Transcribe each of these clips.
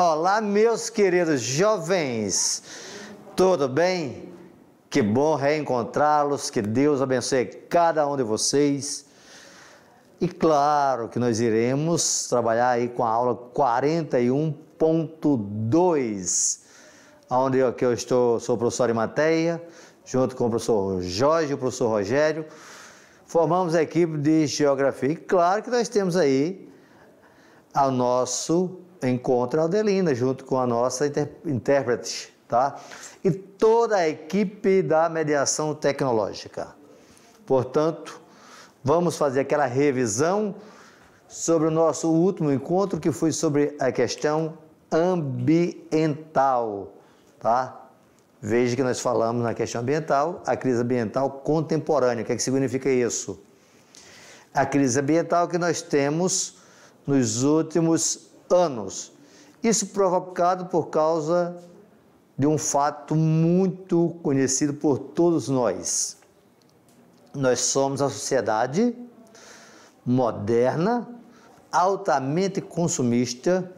Olá, meus queridos jovens, tudo bem? Que bom reencontrá-los, que Deus abençoe cada um de vocês. E claro que nós iremos trabalhar aí com a aula 41.2, onde eu, eu estou, sou professor de matéria, junto com o professor Jorge e o professor Rogério, formamos a equipe de geografia. E claro que nós temos aí o nosso encontra a Adelina junto com a nossa inter... intérprete, tá? E toda a equipe da mediação tecnológica. Portanto, vamos fazer aquela revisão sobre o nosso último encontro que foi sobre a questão ambiental, tá? Veja que nós falamos na questão ambiental, a crise ambiental contemporânea. O que, é que significa isso? A crise ambiental que nós temos nos últimos anos. Isso provocado por causa de um fato muito conhecido por todos nós. Nós somos a sociedade moderna, altamente consumista,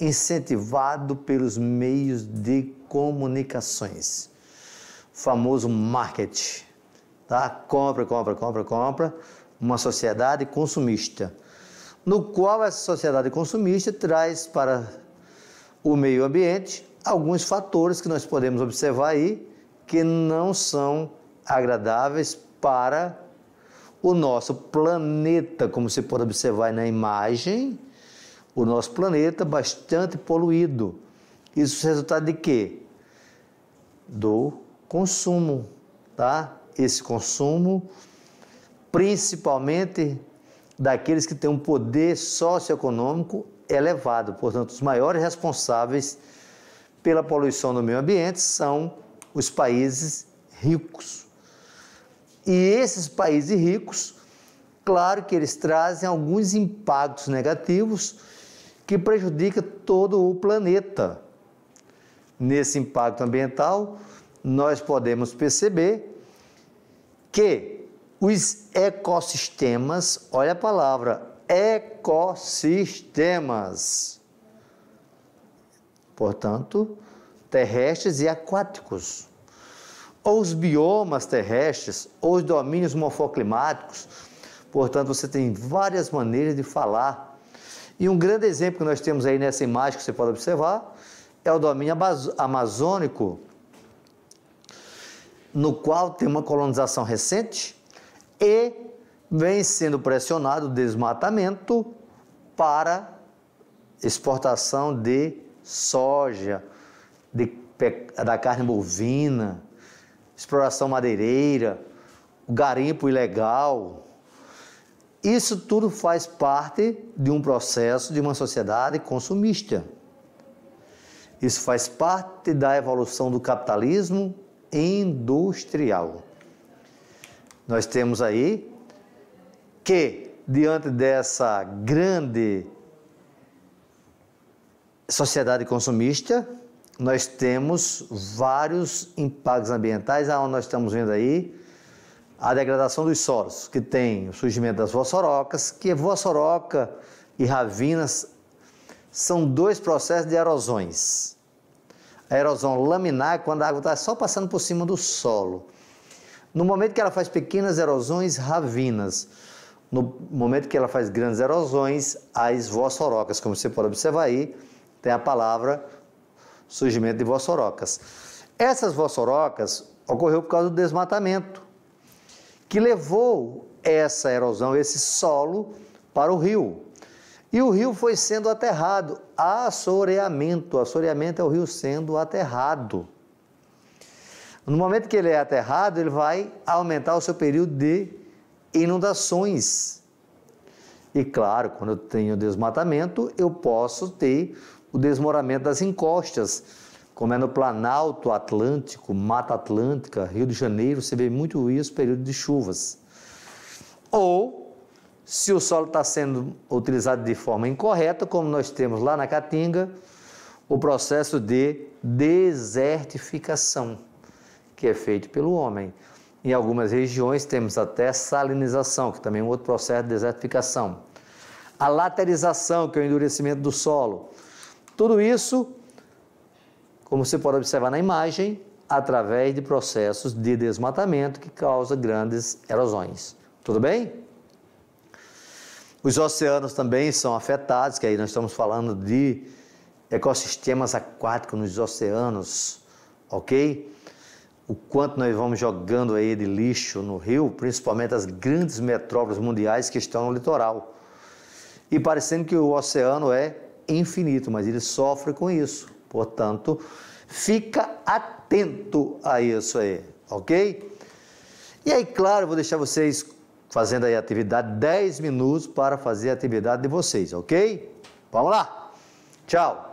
incentivado pelos meios de comunicações. O famoso marketing, tá? Compra, compra, compra, compra. Uma sociedade consumista no qual essa sociedade consumista traz para o meio ambiente alguns fatores que nós podemos observar aí que não são agradáveis para o nosso planeta, como você pode observar na imagem, o nosso planeta bastante poluído. Isso é resultado de quê? Do consumo, tá? Esse consumo, principalmente daqueles que têm um poder socioeconômico elevado. Portanto, os maiores responsáveis pela poluição do meio ambiente são os países ricos. E esses países ricos, claro que eles trazem alguns impactos negativos que prejudica todo o planeta. Nesse impacto ambiental, nós podemos perceber que os ecossistemas, olha a palavra, ecossistemas. Portanto, terrestres e aquáticos. Ou os biomas terrestres, ou os domínios morfoclimáticos. Portanto, você tem várias maneiras de falar. E um grande exemplo que nós temos aí nessa imagem que você pode observar é o domínio amazônico, no qual tem uma colonização recente e vem sendo pressionado o desmatamento para exportação de soja, de, da carne bovina, exploração madeireira, garimpo ilegal. Isso tudo faz parte de um processo de uma sociedade consumista. Isso faz parte da evolução do capitalismo industrial. Nós temos aí que, diante dessa grande sociedade consumista, nós temos vários impactos ambientais, aonde nós estamos vendo aí a degradação dos solos, que tem o surgimento das vossorocas, que vossoroca e ravinas são dois processos de erosões. A erosão laminar é quando a água está só passando por cima do solo. No momento que ela faz pequenas erosões, ravinas. No momento que ela faz grandes erosões, as vossorocas. Como você pode observar aí, tem a palavra surgimento de vossorocas. Essas vossorocas ocorreu por causa do desmatamento, que levou essa erosão, esse solo, para o rio. E o rio foi sendo aterrado, assoreamento. Assoreamento é o rio sendo aterrado. No momento que ele é aterrado, ele vai aumentar o seu período de inundações. E claro, quando eu tenho desmatamento, eu posso ter o desmoramento das encostas, como é no Planalto Atlântico, Mata Atlântica, Rio de Janeiro, você vê muito isso, período de chuvas. Ou, se o solo está sendo utilizado de forma incorreta, como nós temos lá na Caatinga, o processo de desertificação que é feito pelo homem. Em algumas regiões temos até salinização, que também é um outro processo de desertificação. A laterização, que é o endurecimento do solo. Tudo isso, como você pode observar na imagem, através de processos de desmatamento que causa grandes erosões. Tudo bem? Os oceanos também são afetados, que aí nós estamos falando de ecossistemas aquáticos nos oceanos, ok? o quanto nós vamos jogando aí de lixo no rio, principalmente as grandes metrópoles mundiais que estão no litoral. E parecendo que o oceano é infinito, mas ele sofre com isso. Portanto, fica atento a isso aí, ok? E aí, claro, eu vou deixar vocês fazendo aí a atividade 10 minutos para fazer a atividade de vocês, ok? Vamos lá. Tchau.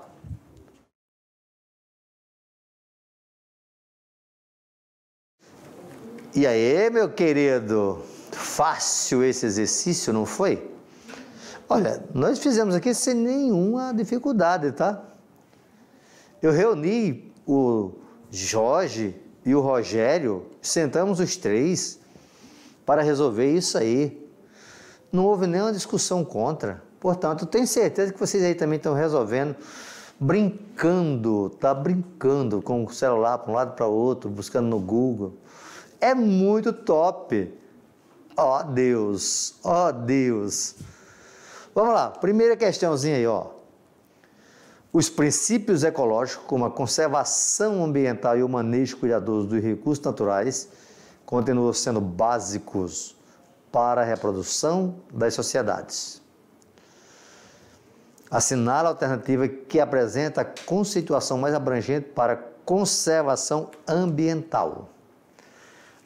E aí, meu querido, fácil esse exercício, não foi? Olha, nós fizemos aqui sem nenhuma dificuldade, tá? Eu reuni o Jorge e o Rogério, sentamos os três para resolver isso aí. Não houve nenhuma discussão contra. Portanto, tenho certeza que vocês aí também estão resolvendo, brincando, tá brincando com o celular para um lado para o outro, buscando no Google é muito top. Ó oh, Deus, ó oh, Deus. Vamos lá, primeira questãozinha aí, ó. Os princípios ecológicos, como a conservação ambiental e o manejo cuidadoso dos recursos naturais, continuam sendo básicos para a reprodução das sociedades. Assinala a alternativa que apresenta a conceituação mais abrangente para conservação ambiental.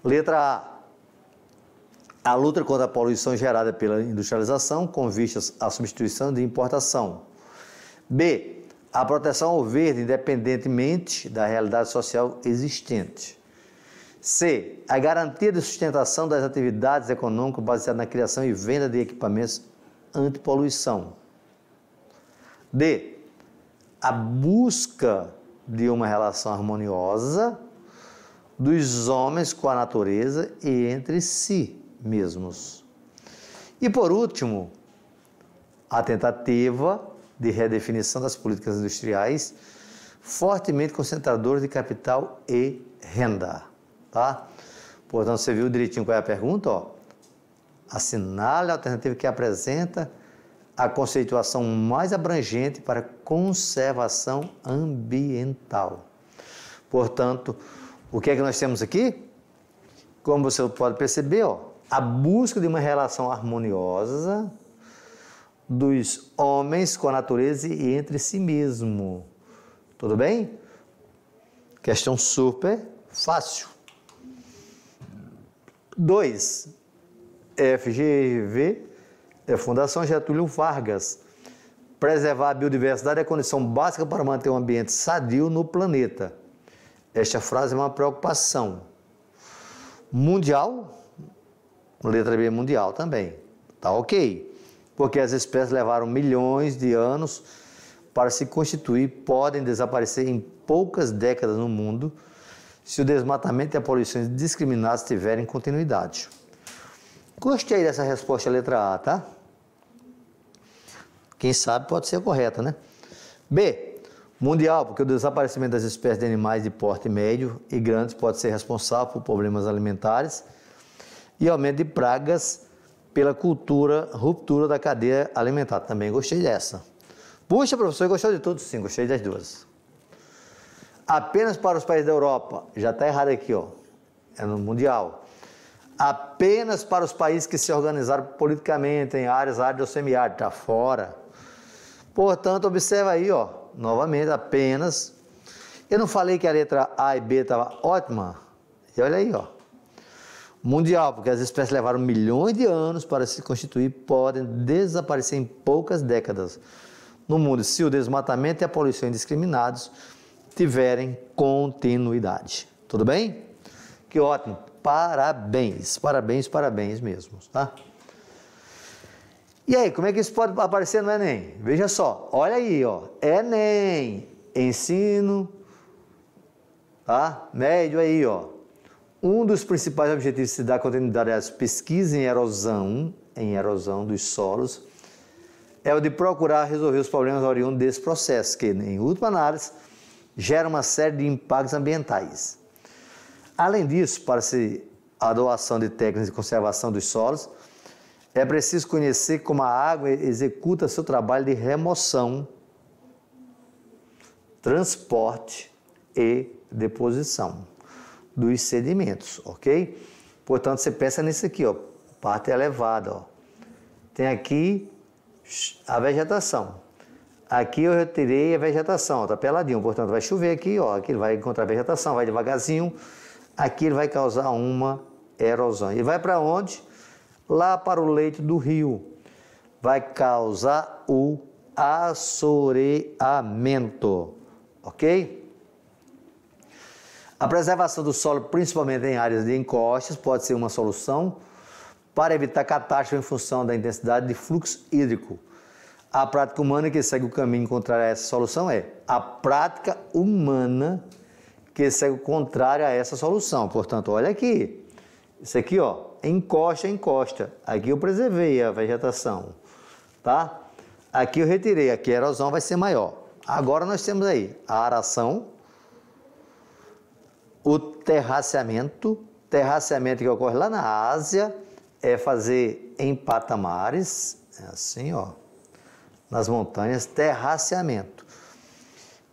Letra A. A luta contra a poluição gerada pela industrialização com vistas à substituição de importação. B. A proteção ao verde independentemente da realidade social existente. C. A garantia de sustentação das atividades econômicas baseadas na criação e venda de equipamentos antipoluição. D. A busca de uma relação harmoniosa dos homens com a natureza e entre si mesmos. E por último, a tentativa de redefinição das políticas industriais fortemente concentradoras de capital e renda, tá? Portanto, você viu direitinho qual é a pergunta, ó? Assinale a alternativa que apresenta a conceituação mais abrangente para conservação ambiental. Portanto, o que é que nós temos aqui? Como você pode perceber, ó, a busca de uma relação harmoniosa dos homens com a natureza e entre si mesmo. Tudo bem? Questão super fácil. 2. FGV é Fundação Getúlio Vargas. Preservar a biodiversidade é condição básica para manter um ambiente sadio no planeta. Esta frase é uma preocupação mundial, letra B mundial também. Tá ok. Porque as espécies levaram milhões de anos para se constituir, podem desaparecer em poucas décadas no mundo se o desmatamento e a poluição discriminadas tiverem continuidade. Gostei dessa resposta letra A, tá? Quem sabe pode ser correta, né? B. Mundial, porque o desaparecimento das espécies de animais de porte médio e grandes pode ser responsável por problemas alimentares e aumento de pragas pela cultura, ruptura da cadeia alimentar. Também gostei dessa. Puxa, professor, gostou de tudo? Sim, gostei das duas. Apenas para os países da Europa, já está errado aqui, ó. É no mundial. Apenas para os países que se organizaram politicamente em áreas áridas ou semiáridas, está fora. Portanto, observa aí, ó novamente, apenas. Eu não falei que a letra A e B estava ótima? E olha aí, ó. Mundial, porque as espécies levaram milhões de anos para se constituir, podem desaparecer em poucas décadas no mundo se o desmatamento e a poluição indiscriminados tiverem continuidade. Tudo bem? Que ótimo! Parabéns, parabéns, parabéns mesmo, tá? E aí, como é que isso pode aparecer no Enem? Veja só, olha aí, ó. Enem, ensino, tá? Médio aí, ó. Um dos principais objetivos de se dar continuidade às pesquisas em erosão, em erosão dos solos, é o de procurar resolver os problemas oriundos desse processo, que, em última análise, gera uma série de impactos ambientais. Além disso, para se a doação de técnicas de conservação dos solos, é preciso conhecer como a água executa seu trabalho de remoção, transporte e deposição dos sedimentos, ok? Portanto, você pensa nisso aqui, ó, parte é elevada, ó. Tem aqui a vegetação. Aqui eu retirei a vegetação, ó, tá peladinho, portanto vai chover aqui, ó, aqui ele vai encontrar vegetação, vai devagarzinho. Aqui ele vai causar uma erosão. E vai para onde? lá para o leito do rio. Vai causar o assoreamento, ok? A preservação do solo, principalmente em áreas de encostas, pode ser uma solução para evitar catástrofe em função da intensidade de fluxo hídrico. A prática humana que segue o caminho contrário a essa solução é a prática humana que segue o contrário a essa solução. Portanto, olha aqui. Isso aqui, ó, encosta, encosta. Aqui eu preservei a vegetação, tá? Aqui eu retirei, aqui a erosão vai ser maior. Agora nós temos aí a aração, o terraceamento. Terraceamento que ocorre lá na Ásia é fazer em patamares, é assim, ó, nas montanhas, terraceamento.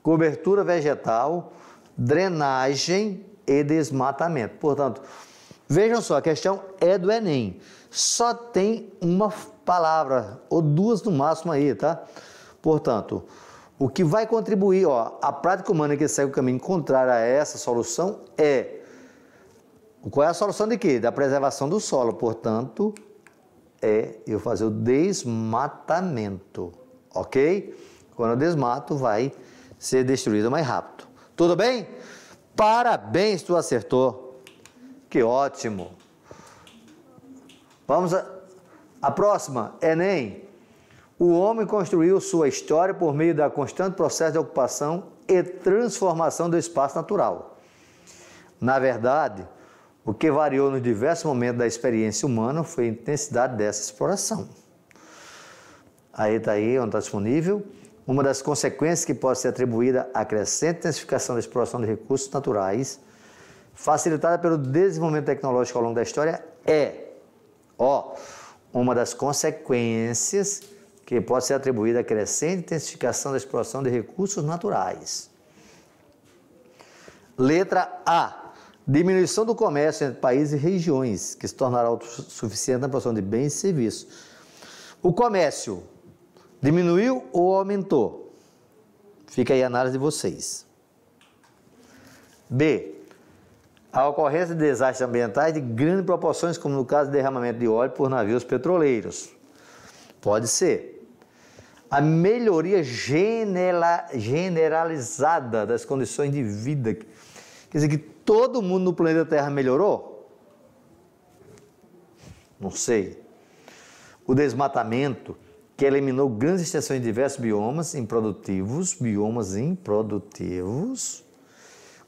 Cobertura vegetal, drenagem e desmatamento. Portanto, Vejam só, a questão é do Enem. Só tem uma palavra, ou duas no máximo aí, tá? Portanto, o que vai contribuir, ó, a prática humana que segue o caminho contrário a essa solução é. Qual é a solução de quê? Da preservação do solo. Portanto, é eu fazer o desmatamento, ok? Quando eu desmato, vai ser destruído mais rápido. Tudo bem? Parabéns, tu acertou. Que ótimo! Vamos a, a próxima, Enem. O homem construiu sua história por meio da constante processo de ocupação e transformação do espaço natural. Na verdade, o que variou nos diversos momentos da experiência humana foi a intensidade dessa exploração. Aí está aí, onde está disponível. Uma das consequências que pode ser atribuída à crescente intensificação da exploração de recursos naturais facilitada pelo desenvolvimento tecnológico ao longo da história, é, ó, uma das consequências que pode ser atribuída à crescente intensificação da exploração de recursos naturais. Letra A. Diminuição do comércio entre países e regiões, que se tornará autossuficiente na produção de bens e serviços. O comércio diminuiu ou aumentou? Fica aí a análise de vocês. B a ocorrência de desastres ambientais de grandes proporções, como no caso do derramamento de óleo por navios petroleiros. Pode ser. A melhoria generalizada das condições de vida. Quer dizer que todo mundo no planeta Terra melhorou? Não sei. O desmatamento, que eliminou grandes extensões de diversos biomas improdutivos, biomas improdutivos,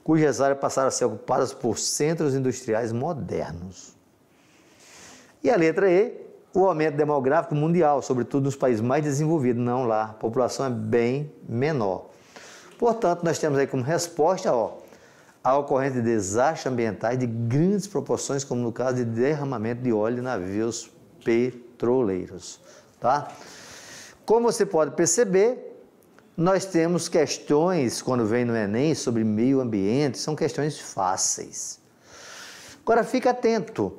cujas áreas passaram a ser ocupadas por centros industriais modernos. E a letra E, o aumento demográfico mundial, sobretudo nos países mais desenvolvidos, não lá, a população é bem menor. Portanto, nós temos aí como resposta ó, a ocorrência de desastres ambientais de grandes proporções, como no caso de derramamento de óleo de navios petroleiros. Tá? Como você pode perceber, nós temos questões, quando vem no Enem, sobre meio ambiente, são questões fáceis. Agora, fica atento.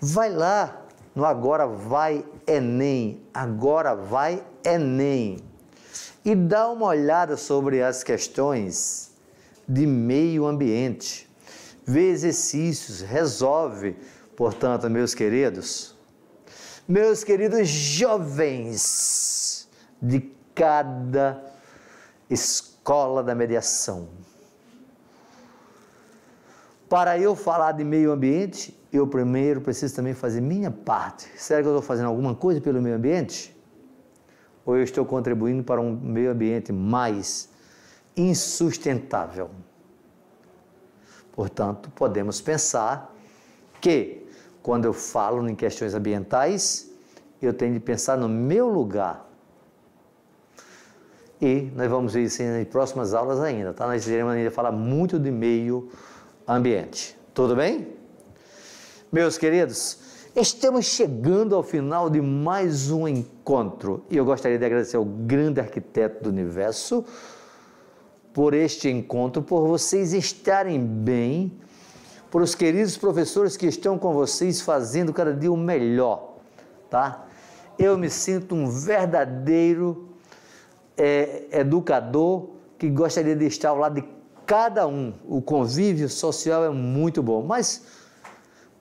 Vai lá no Agora Vai Enem. Agora Vai Enem. E dá uma olhada sobre as questões de meio ambiente. Vê exercícios, resolve. Portanto, meus queridos, meus queridos jovens de cada escola da mediação. Para eu falar de meio ambiente, eu primeiro preciso também fazer minha parte. Será que eu estou fazendo alguma coisa pelo meio ambiente? Ou eu estou contribuindo para um meio ambiente mais insustentável? Portanto, podemos pensar que quando eu falo em questões ambientais, eu tenho de pensar no meu lugar, e nós vamos ver isso em próximas aulas ainda, tá? Nós iremos ainda falar muito de meio ambiente. Tudo bem? Meus queridos, estamos chegando ao final de mais um encontro e eu gostaria de agradecer ao grande arquiteto do universo por este encontro, por vocês estarem bem, por os queridos professores que estão com vocês fazendo cada dia o melhor, tá? Eu me sinto um verdadeiro é, educador que gostaria de estar ao lado de cada um. O convívio social é muito bom, mas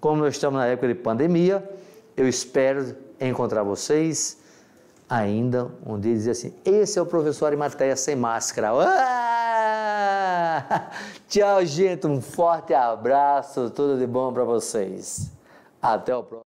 como nós estamos na época de pandemia, eu espero encontrar vocês ainda um dia dizer assim: esse é o professor Arimateia sem máscara. Tchau, gente. Um forte abraço. Tudo de bom para vocês. Até o próximo.